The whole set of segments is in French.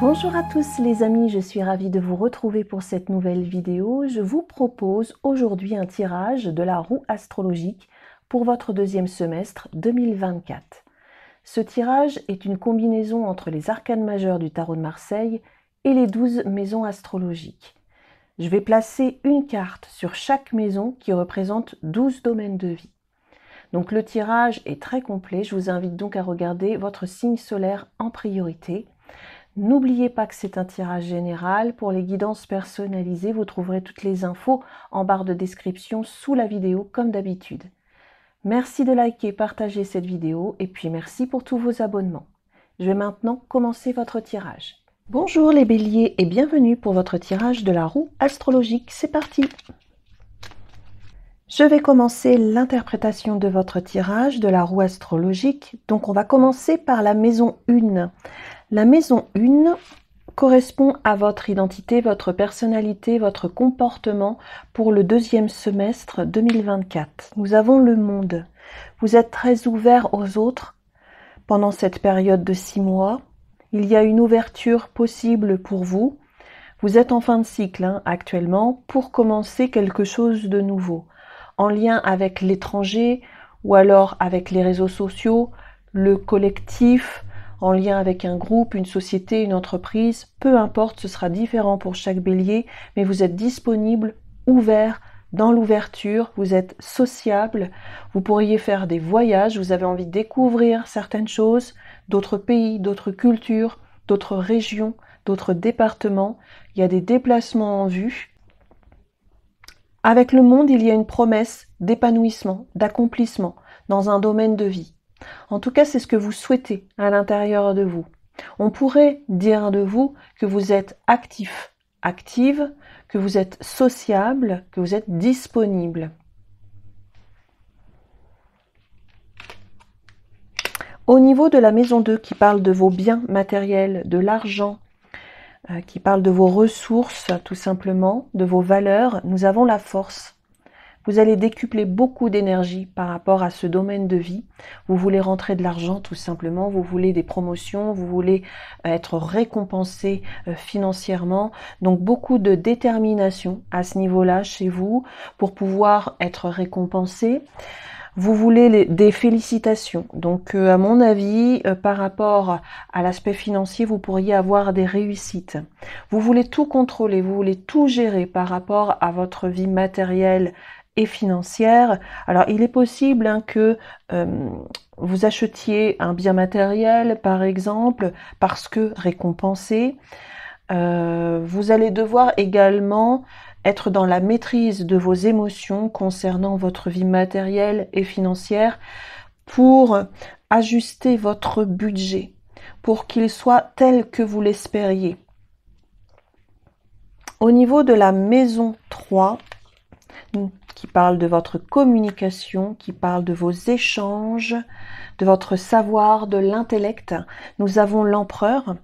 Bonjour à tous les amis, je suis ravie de vous retrouver pour cette nouvelle vidéo. Je vous propose aujourd'hui un tirage de la roue astrologique pour votre deuxième semestre 2024. Ce tirage est une combinaison entre les arcanes majeurs du tarot de Marseille et les 12 maisons astrologiques. Je vais placer une carte sur chaque maison qui représente 12 domaines de vie. Donc le tirage est très complet, je vous invite donc à regarder votre signe solaire en priorité. N'oubliez pas que c'est un tirage général. Pour les guidances personnalisées, vous trouverez toutes les infos en barre de description sous la vidéo comme d'habitude. Merci de liker, partager cette vidéo et puis merci pour tous vos abonnements. Je vais maintenant commencer votre tirage. Bonjour les béliers et bienvenue pour votre tirage de la roue astrologique. C'est parti Je vais commencer l'interprétation de votre tirage de la roue astrologique. Donc on va commencer par la maison 1. La maison 1 correspond à votre identité, votre personnalité, votre comportement pour le deuxième semestre 2024. Nous avons le monde. Vous êtes très ouvert aux autres pendant cette période de six mois il y a une ouverture possible pour vous. Vous êtes en fin de cycle hein, actuellement pour commencer quelque chose de nouveau, en lien avec l'étranger ou alors avec les réseaux sociaux, le collectif, en lien avec un groupe, une société, une entreprise, peu importe, ce sera différent pour chaque bélier, mais vous êtes disponible, ouvert dans l'ouverture, vous êtes sociable, vous pourriez faire des voyages, vous avez envie de découvrir certaines choses, d'autres pays, d'autres cultures, d'autres régions, d'autres départements. Il y a des déplacements en vue. Avec le monde, il y a une promesse d'épanouissement, d'accomplissement dans un domaine de vie. En tout cas, c'est ce que vous souhaitez à l'intérieur de vous. On pourrait dire de vous que vous êtes actif, active, que vous êtes sociable, que vous êtes disponible. Au niveau de la maison 2 qui parle de vos biens matériels, de l'argent, euh, qui parle de vos ressources tout simplement, de vos valeurs, nous avons la force. Vous allez décupler beaucoup d'énergie par rapport à ce domaine de vie. Vous voulez rentrer de l'argent tout simplement, vous voulez des promotions, vous voulez euh, être récompensé euh, financièrement. Donc beaucoup de détermination à ce niveau-là chez vous pour pouvoir être récompensé vous voulez des félicitations. Donc, euh, à mon avis, par rapport à l'aspect financier, vous pourriez avoir des réussites. Vous voulez tout contrôler, vous voulez tout gérer par rapport à votre vie matérielle financière. Alors il est possible hein, que euh, vous achetiez un bien matériel, par exemple, parce que récompensé. Euh, vous allez devoir également être dans la maîtrise de vos émotions concernant votre vie matérielle et financière pour ajuster votre budget, pour qu'il soit tel que vous l'espériez. Au niveau de la maison 3, qui parle de votre communication, qui parle de vos échanges, de votre savoir, de l'intellect. Nous avons l'empereur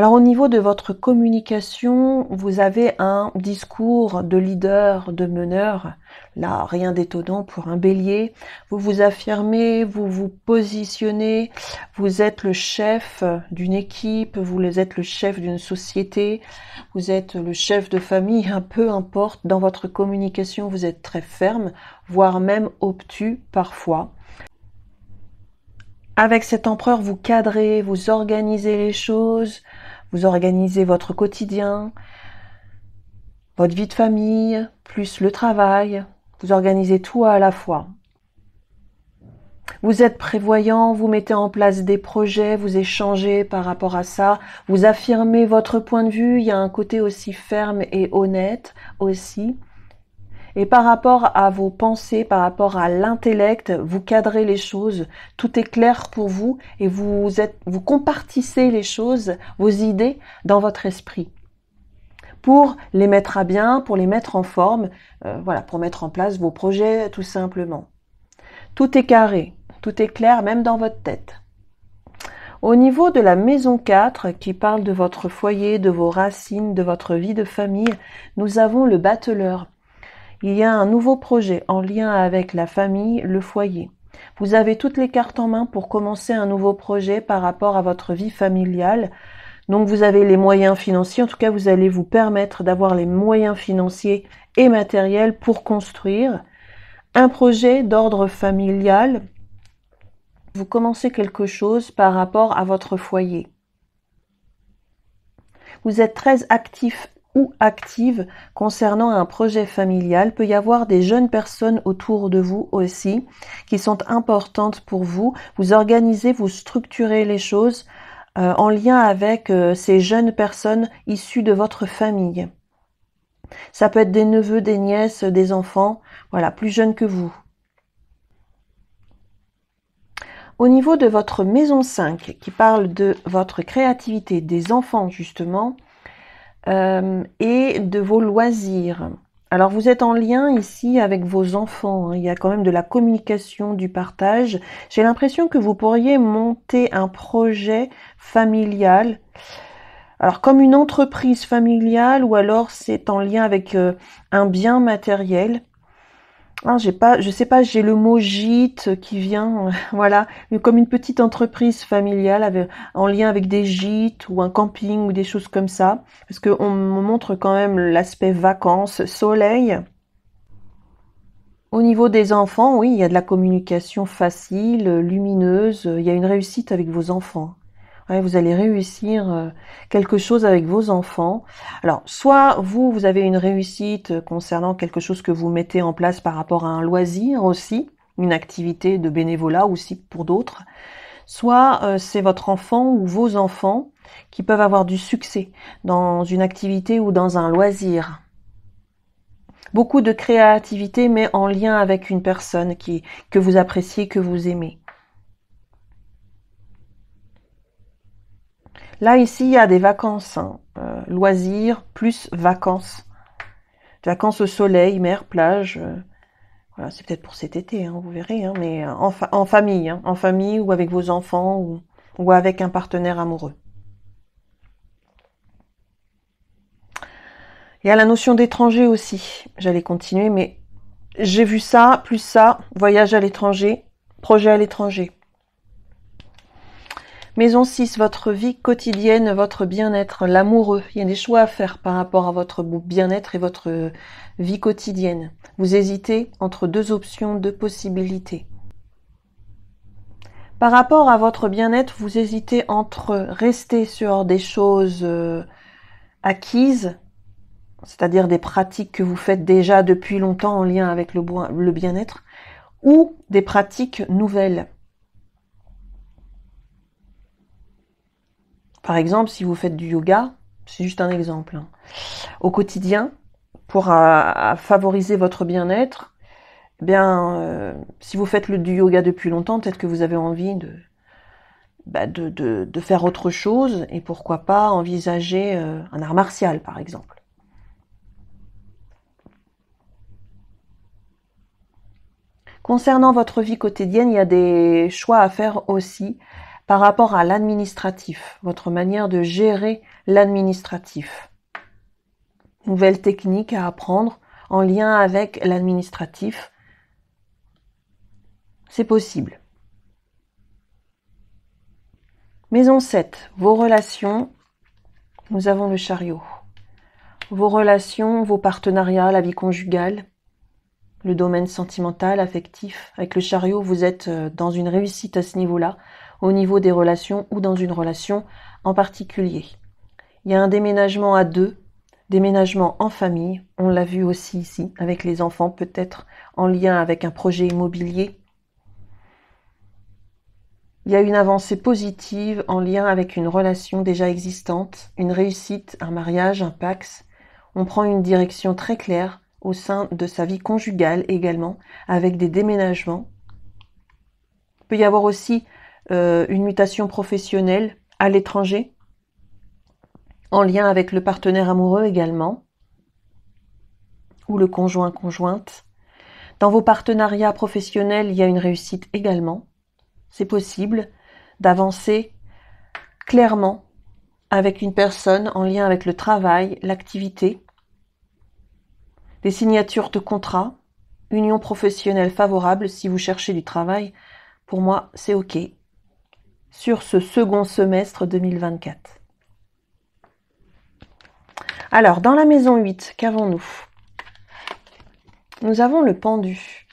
alors au niveau de votre communication, vous avez un discours de leader, de meneur. Là, rien d'étonnant pour un bélier. Vous vous affirmez, vous vous positionnez, vous êtes le chef d'une équipe, vous êtes le chef d'une société, vous êtes le chef de famille, peu importe. Dans votre communication, vous êtes très ferme, voire même obtus parfois. Avec cet empereur, vous cadrez, vous organisez les choses, vous organisez votre quotidien, votre vie de famille, plus le travail. Vous organisez tout à la fois. Vous êtes prévoyant, vous mettez en place des projets, vous échangez par rapport à ça, vous affirmez votre point de vue, il y a un côté aussi ferme et honnête aussi. Et par rapport à vos pensées, par rapport à l'intellect, vous cadrez les choses, tout est clair pour vous et vous, êtes, vous compartissez les choses, vos idées dans votre esprit pour les mettre à bien, pour les mettre en forme, euh, voilà, pour mettre en place vos projets tout simplement. Tout est carré, tout est clair même dans votre tête. Au niveau de la maison 4, qui parle de votre foyer, de vos racines, de votre vie de famille, nous avons le batteleur. Il y a un nouveau projet en lien avec la famille, le foyer. Vous avez toutes les cartes en main pour commencer un nouveau projet par rapport à votre vie familiale. Donc vous avez les moyens financiers, en tout cas vous allez vous permettre d'avoir les moyens financiers et matériels pour construire un projet d'ordre familial. Vous commencez quelque chose par rapport à votre foyer. Vous êtes très actif ou active concernant un projet familial. peut y avoir des jeunes personnes autour de vous aussi qui sont importantes pour vous. Vous organisez, vous structurez les choses euh, en lien avec euh, ces jeunes personnes issues de votre famille. Ça peut être des neveux, des nièces, des enfants, voilà, plus jeunes que vous. Au niveau de votre maison 5, qui parle de votre créativité des enfants justement, euh, et de vos loisirs. Alors vous êtes en lien ici avec vos enfants, hein. il y a quand même de la communication, du partage. J'ai l'impression que vous pourriez monter un projet familial. Alors comme une entreprise familiale ou alors c'est en lien avec euh, un bien matériel ah, j'ai pas, je sais pas, j'ai le mot gîte qui vient, voilà, comme une petite entreprise familiale en lien avec des gîtes ou un camping ou des choses comme ça, parce qu'on me montre quand même l'aspect vacances, soleil. Au niveau des enfants, oui, il y a de la communication facile, lumineuse, il y a une réussite avec vos enfants vous allez réussir euh, quelque chose avec vos enfants. Alors, soit vous, vous avez une réussite euh, concernant quelque chose que vous mettez en place par rapport à un loisir aussi, une activité de bénévolat aussi pour d'autres. Soit euh, c'est votre enfant ou vos enfants qui peuvent avoir du succès dans une activité ou dans un loisir. Beaucoup de créativité, mais en lien avec une personne qui, que vous appréciez, que vous aimez. Là, ici, il y a des vacances. Hein. Euh, loisirs plus vacances. Vacances au soleil, mer, plage. Euh, voilà, c'est peut-être pour cet été, hein, vous verrez. Hein, mais euh, en, famille, en famille ou avec vos enfants ou, ou avec un partenaire amoureux. Il y a la notion d'étranger aussi. J'allais continuer, mais j'ai vu ça, plus ça, voyage à l'étranger, projet à l'étranger. Maison 6, votre vie quotidienne, votre bien-être, l'amoureux. Il y a des choix à faire par rapport à votre bien-être et votre vie quotidienne. Vous hésitez entre deux options, deux possibilités. Par rapport à votre bien-être, vous hésitez entre rester sur des choses euh, acquises, c'est-à-dire des pratiques que vous faites déjà depuis longtemps en lien avec le bien-être, ou des pratiques nouvelles. Par exemple, si vous faites du yoga, c'est juste un exemple, hein. au quotidien, pour euh, favoriser votre bien-être, eh bien, euh, si vous faites le, du yoga depuis longtemps, peut-être que vous avez envie de, bah, de, faire autre chose et pourquoi pas envisager euh, un art martial, par exemple. Concernant votre vie quotidienne, il y a des choix à faire aussi par rapport à l'administratif, votre manière de gérer l'administratif. Nouvelle technique à apprendre en lien avec l'administratif. C'est possible. Maison 7, vos relations. Nous avons le chariot. Vos relations, vos partenariats, la vie conjugale, le domaine sentimental, affectif. Avec le chariot, vous êtes euh, dans une réussite à ce niveau-là au niveau des relations ou dans une relation en particulier. Il y a un déménagement à deux, déménagement en famille, on l'a vu aussi ici avec les enfants, peut-être en lien avec un projet immobilier. Il y a une avancée positive en lien avec une relation déjà existante, une réussite, un mariage, un pax. On prend une direction très claire au sein de sa vie conjugale également, avec des déménagements. Il peut y avoir aussi euh, une mutation professionnelle à l'étranger, en lien avec le partenaire amoureux également, ou le conjoint-conjointe. Dans vos partenariats professionnels, il y a une réussite également. C'est possible d'avancer clairement avec une personne en lien avec le travail, l'activité, des signatures de contrat, union professionnelle favorable si vous cherchez du travail. Pour moi, c'est OK sur ce second semestre 2024. Alors, dans la maison 8, qu'avons-nous Nous avons le pendu.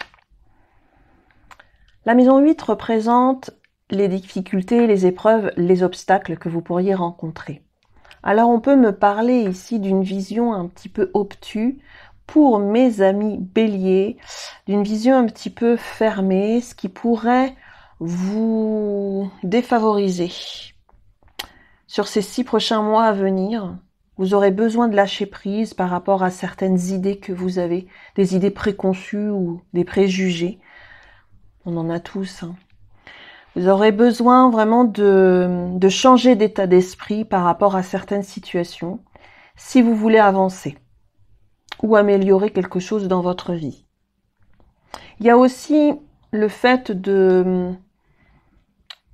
La maison 8 représente les difficultés, les épreuves, les obstacles que vous pourriez rencontrer. Alors on peut me parler ici d'une vision un petit peu obtuse pour mes amis béliers, d'une vision un petit peu fermée, ce qui pourrait vous défavorisé. Sur ces six prochains mois à venir, vous aurez besoin de lâcher prise par rapport à certaines idées que vous avez, des idées préconçues ou des préjugés. On en a tous. Hein. Vous aurez besoin vraiment de, de changer d'état d'esprit par rapport à certaines situations si vous voulez avancer ou améliorer quelque chose dans votre vie. Il y a aussi le fait de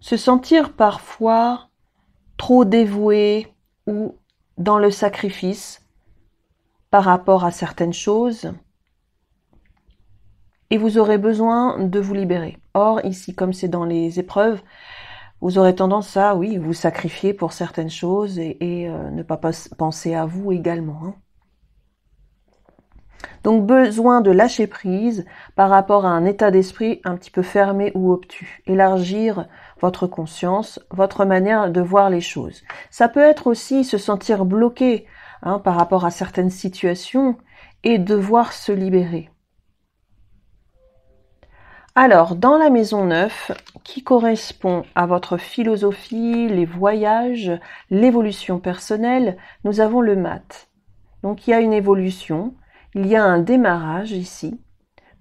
se sentir parfois trop dévoué ou dans le sacrifice par rapport à certaines choses et vous aurez besoin de vous libérer. Or, ici, comme c'est dans les épreuves, vous aurez tendance à, oui, vous sacrifier pour certaines choses et, euh, ne pas penser à vous également. Hein. Donc, besoin de lâcher prise par rapport à un état d'esprit un petit peu fermé ou obtus. Élargir votre conscience, votre manière de voir les choses. Ça peut être aussi se sentir bloqué hein, par rapport à certaines situations et devoir se libérer. Alors, dans la maison 9, qui correspond à votre philosophie, les voyages, l'évolution personnelle, nous avons le mat. Donc, il y a une évolution, il y a un démarrage ici,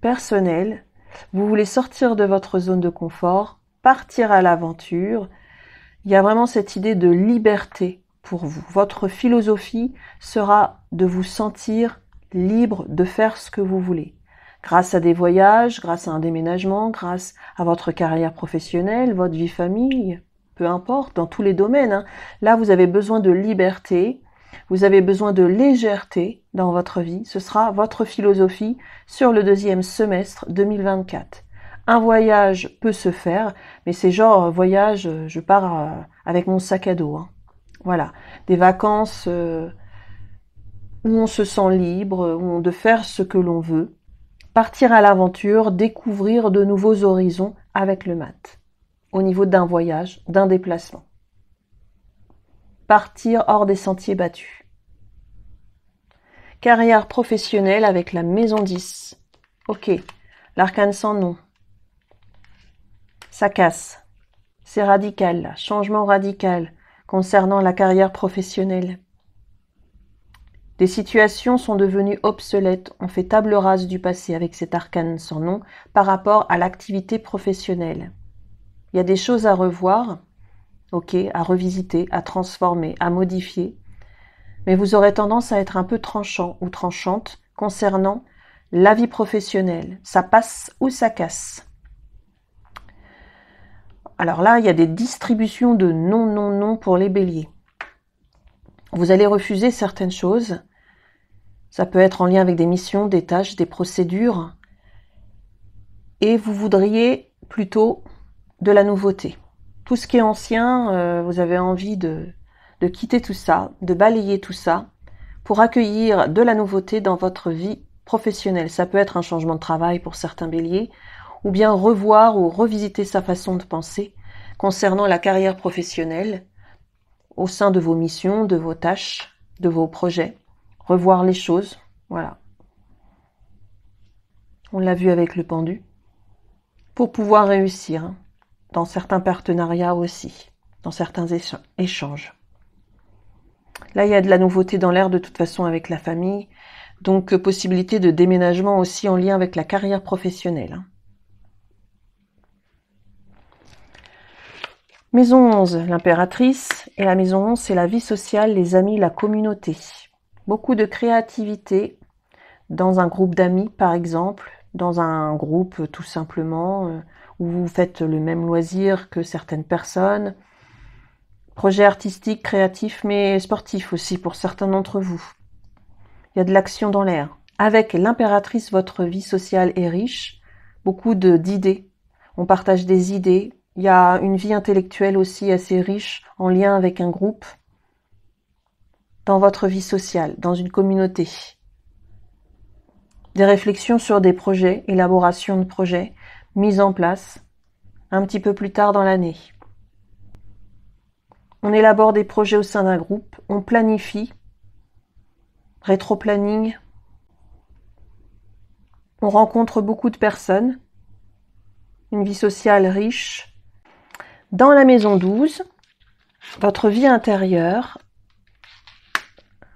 personnel. Vous voulez sortir de votre zone de confort, partir à l'aventure. Il y a vraiment cette idée de liberté pour vous. Votre philosophie sera de vous sentir libre de faire ce que vous voulez. Grâce à des voyages, grâce à un déménagement, grâce à votre carrière professionnelle, votre vie famille, peu importe, dans tous les domaines. Hein. Là, vous avez besoin de liberté, vous avez besoin de légèreté dans votre vie. Ce sera votre philosophie sur le deuxième semestre 2024. Un voyage peut se faire, mais c'est genre euh, voyage, euh, je pars euh, avec mon sac à dos. Hein. Voilà, des vacances où on se sent libre, où on de faire ce que l'on veut, partir à l'aventure, découvrir de nouveaux horizons avec le mat, au niveau d'un voyage, d'un déplacement. Partir hors des sentiers battus. Carrière professionnelle avec la maison 10. Ok, l'arcane sans nom. Ça casse. C'est radical, changement radical concernant la carrière professionnelle. Des situations sont devenues obsolètes, on fait table rase du passé avec cet arcane sans nom par rapport à l'activité professionnelle. Il y a des choses à revoir, ok, à revisiter, à transformer, à modifier, mais vous aurez tendance à être un peu tranchant ou tranchante concernant la vie professionnelle. Ça passe ou ça casse. Alors là, il y a des distributions de non, non, non pour les béliers. Vous allez refuser certaines choses. Ça peut être en lien avec des missions, des tâches, des procédures. Et vous voudriez plutôt de la nouveauté. Tout ce qui est ancien, euh, vous avez envie de quitter tout ça, de balayer tout ça, pour accueillir de la nouveauté dans votre vie professionnelle. Ça peut être un changement de travail pour certains béliers, ou bien revoir ou revisiter sa façon de penser concernant la carrière professionnelle au sein de vos missions, de vos tâches, de vos projets, revoir les choses, voilà. On l'a vu avec le pendu, pour pouvoir réussir hein, dans certains partenariats aussi, dans certains échanges. Là, il y a de la nouveauté dans l'air de toute façon avec la famille, donc euh, possibilité de déménagement aussi en lien avec la carrière professionnelle. Hein. Maison 11, l'impératrice. Et la maison 11, c'est la vie sociale, les amis, la communauté. Beaucoup de créativité dans un groupe d'amis, par exemple, dans un groupe euh, tout simplement, euh, où vous faites le même loisir que certaines personnes. Projet artistique, créatif, mais sportif aussi pour certains d'entre vous. Il y a de l'action dans l'air. Avec l'impératrice, votre vie sociale est riche, beaucoup d'idées. On partage des idées, il y a une vie intellectuelle aussi assez riche en lien avec un groupe, dans votre vie sociale, dans une communauté. Des réflexions sur des projets, élaboration de projets, mise en place un petit peu plus tard dans l'année. On élabore des projets au sein d'un groupe, on planifie, rétro-planning, on rencontre beaucoup de personnes, une vie sociale riche, dans la maison 12, votre vie intérieure,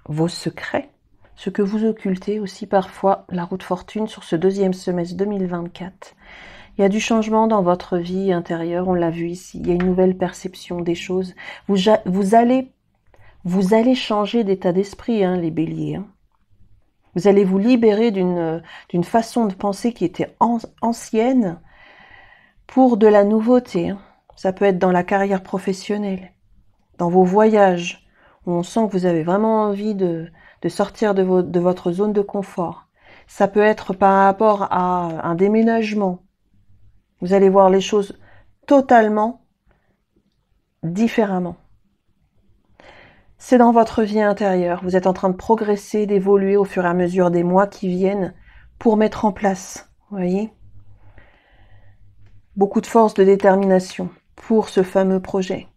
vos secrets, ce que vous occultez aussi parfois, la route fortune sur ce deuxième semestre 2024. Il y a du changement dans votre vie intérieure, on l'a vu ici, il y a une nouvelle perception des choses. Vous, allez, vous allez changer d'état d'esprit, hein, les béliers. Hein. Vous allez vous libérer d'une façon de penser qui était ancienne pour de la nouveauté. Hein. Ça peut être dans la carrière professionnelle, dans vos voyages, où on sent que vous avez vraiment envie de, sortir de, de votre zone de confort. Ça peut être par rapport à un déménagement. Vous allez voir les choses totalement différemment. C'est dans votre vie intérieure. Vous êtes en train de progresser, d'évoluer au fur et à mesure des mois qui viennent pour mettre en place, vous voyez Beaucoup de force, de détermination pour ce fameux projet.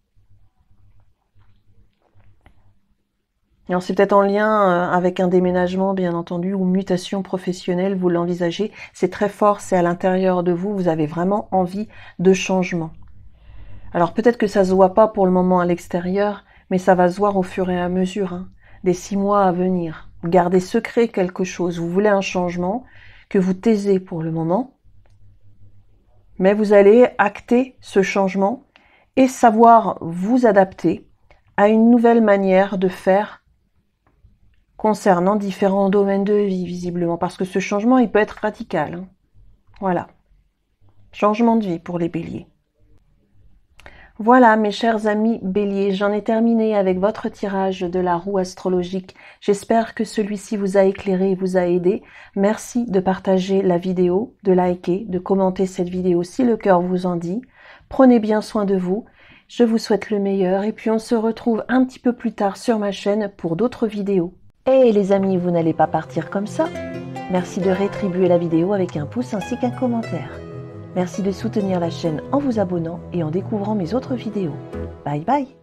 c'est peut-être en lien euh, avec un déménagement, bien entendu, ou mutation professionnelle, vous l'envisagez. C'est très fort, c'est à l'intérieur de vous, vous avez vraiment envie de changement. Alors peut-être que ça ne se voit pas pour le moment à l'extérieur, mais ça va se voir au fur et à mesure hein, des six mois à venir. gardez secret quelque chose, vous voulez un changement que vous taisez pour le moment, mais vous allez acter ce changement et savoir vous adapter à une nouvelle manière de faire concernant différents domaines de vie, visiblement, parce que ce changement, il peut être radical. Hein. Voilà. Changement de vie pour les béliers. Voilà, mes chers amis béliers, j'en ai terminé avec votre tirage de la roue astrologique. J'espère que celui-ci vous a éclairé et vous a aidé. Merci de partager la vidéo, de liker, de commenter cette vidéo si le cœur vous en dit. Prenez bien soin de vous. Je vous souhaite le meilleur et puis on se retrouve un petit peu plus tard sur ma chaîne pour d'autres vidéos. Et les amis, vous n'allez pas partir comme ça. Merci de rétribuer la vidéo avec un pouce ainsi qu'un commentaire. Merci de soutenir la chaîne en vous abonnant et en découvrant mes autres vidéos. Bye bye